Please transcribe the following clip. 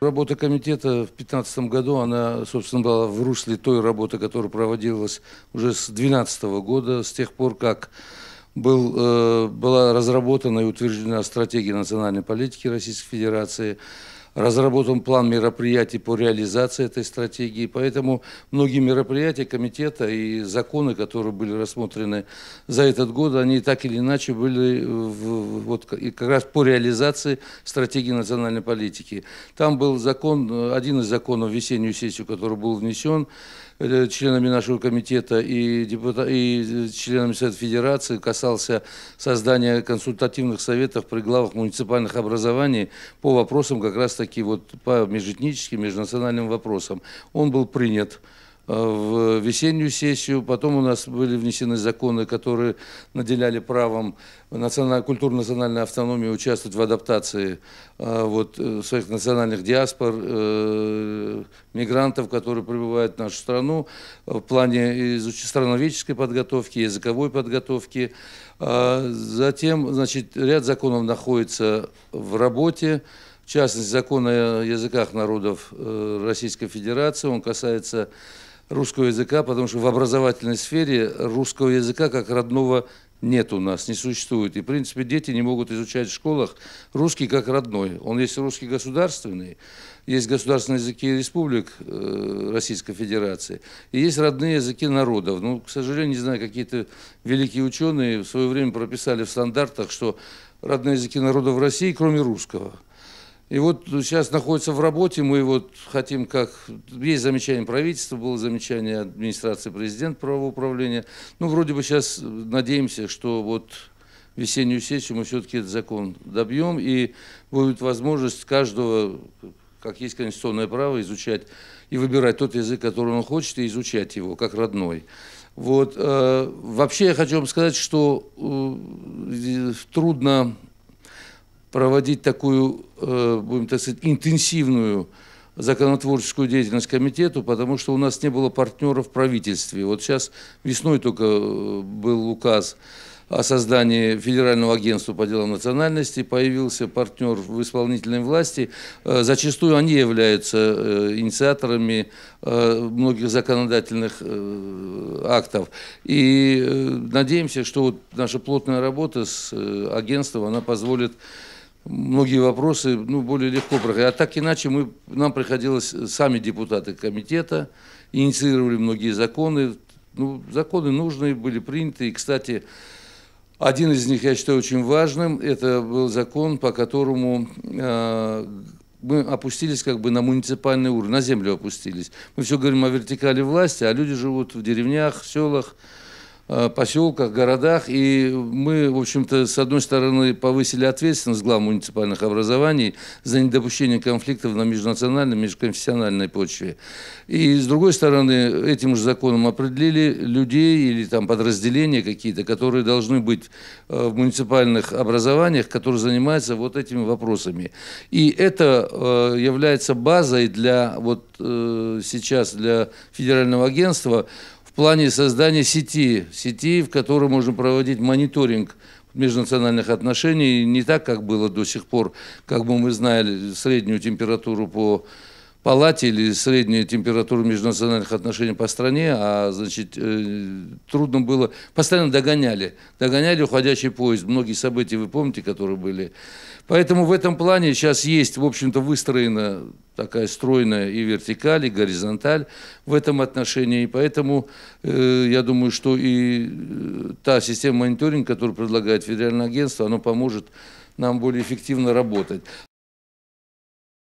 Работа комитета в 2015 году, она, собственно, была в русле той работы, которая проводилась уже с 2012 года, с тех пор, как был, э, была разработана и утверждена стратегия национальной политики Российской Федерации, разработан план мероприятий по реализации этой стратегии. Поэтому многие мероприятия комитета и законы, которые были рассмотрены за этот год, они так или иначе были в, вот, и как раз по реализации стратегии национальной политики. Там был закон, э, один из законов весеннюю сессию, который был внесен, Э, членами нашего комитета и, депута... и э, членами Совета Федерации касался создания консультативных советов при главах муниципальных образований по вопросам как раз таки вот по межэтническим, межнациональным вопросам. Он был принят. Э, в весеннюю сессию. Потом у нас были внесены законы, которые наделяли правом национальной культурно-национальной автономии участвовать в адаптации э, вот, э, своих национальных диаспор, мигрантов, которые прибывают в нашу страну в плане страноведческой подготовки, языковой подготовки. А затем, значит, ряд законов находится в работе. В частности, закон о языках народов Российской Федерации, он касается русского языка, потому что в образовательной сфере русского языка как родного нет у нас, не существует. И, в принципе, дети не могут изучать в школах русский как родной. Он есть русский государственный, есть государственные языки республик э, Российской Федерации, и есть родные языки народов. Ну, к сожалению, не знаю, какие-то великие ученые в свое время прописали в стандартах, что родные языки народов России, кроме русского – и вот сейчас находится в работе, мы вот хотим как... Есть замечание правительства, было замечание администрации президента правового управления. Ну, вроде бы сейчас надеемся, что вот весеннюю сессию мы все-таки этот закон добьем, и будет возможность каждого, как есть конституционное право, изучать и выбирать тот язык, который он хочет, и изучать его как родной. Вот. Э, вообще я хочу вам сказать, что э, трудно проводить такую, э, будем так сказать, интенсивную законотворческую деятельность комитету, потому что у нас не было партнеров в правительстве. Вот сейчас весной только э, был указ о создании Федерального агентства по делам национальности, появился партнер в исполнительной власти. Э, зачастую они являются инициаторами многих законодательных актов. И надеемся, что вот наша плотная работа с агентством, она позволит многие вопросы ну, более легко проходили. А так иначе мы, нам приходилось, э, сами депутаты комитета инициировали многие законы. Ну, законы нужные были приняты. И, кстати, один из них я считаю очень важным. Это был закон, по которому э, мы опустились как бы на муниципальный уровень, на землю опустились. Мы все говорим о вертикали власти, а люди живут в деревнях, в селах. Э, поселках, городах. И мы, в общем-то, с одной стороны, повысили ответственность глав муниципальных образований за недопущение конфликтов на межнациональной, межконфессиональной почве. И, с другой стороны, этим же законом определили людей или там подразделения какие-то, которые должны быть э, в муниципальных образованиях, которые занимаются вот этими вопросами. И это э, является базой для вот сейчас для федерального агентства плане создания сети, сети, в которой можно проводить мониторинг межнациональных отношений, не так, как было до сих пор, как бы мы знали среднюю температуру по палате или средняя температура межнациональных отношений по стране, а значит, э, трудно было, постоянно догоняли, догоняли уходящий поезд, многие события вы помните, которые были. Поэтому в этом плане сейчас есть, в общем-то, выстроена такая стройная и вертикаль, и горизонталь в этом отношении. И поэтому э, я думаю, что и э, та система мониторинга, которую предлагает федеральное агентство, она поможет нам более эффективно работать.